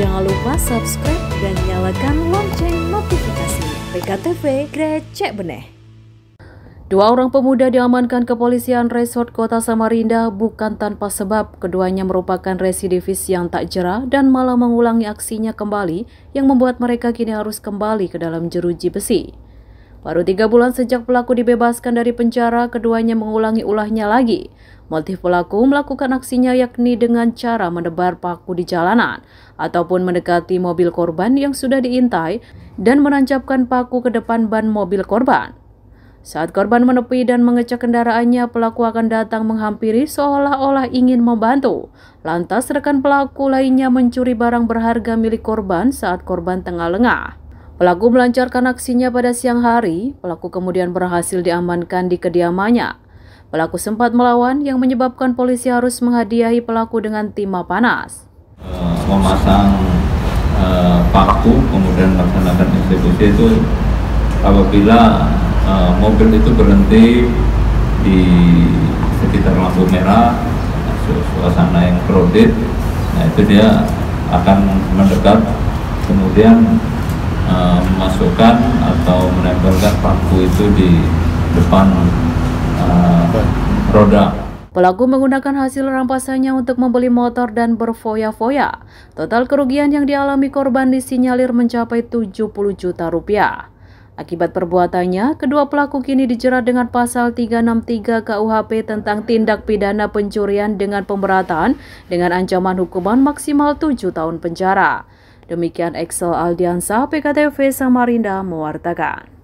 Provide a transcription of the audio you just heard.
Jangan lupa subscribe dan nyalakan lonceng notifikasi. PKTV Grecek Beneh. Dua orang pemuda diamankan kepolisian resort kota Samarinda bukan tanpa sebab keduanya merupakan residivis yang tak jera dan malah mengulangi aksinya kembali yang membuat mereka kini harus kembali ke dalam jeruji besi. Baru tiga bulan sejak pelaku dibebaskan dari penjara, keduanya mengulangi ulahnya lagi. Motif pelaku melakukan aksinya yakni dengan cara menebar paku di jalanan ataupun mendekati mobil korban yang sudah diintai dan menancapkan paku ke depan ban mobil korban. Saat korban menepi dan mengecek kendaraannya, pelaku akan datang menghampiri seolah-olah ingin membantu. Lantas rekan pelaku lainnya mencuri barang berharga milik korban saat korban tengah lengah. Pelaku melancarkan aksinya pada siang hari, pelaku kemudian berhasil diamankan di kediamannya. Pelaku sempat melawan yang menyebabkan polisi harus menghadiahi pelaku dengan timah panas. memasang uh, eh, paku kemudian melaksanakan eksekusi itu apabila uh, mobil itu berhenti di sekitar lampu merah suasana yang crowded nah itu dia akan mendekat kemudian Eh, memasukkan atau menempelkan paku itu di depan uh, roda. Pelaku menggunakan hasil rampasannya untuk membeli motor dan berfoya-foya. Total kerugian yang dialami korban disinyalir mencapai 70 juta rupiah. Akibat perbuatannya, kedua pelaku kini dijerat dengan pasal 363 KUHP tentang tindak pidana pencurian dengan pemberatan dengan ancaman hukuman maksimal 7 tahun penjara. Demikian Excel Aldiansa PKTV Samarinda mewartakan.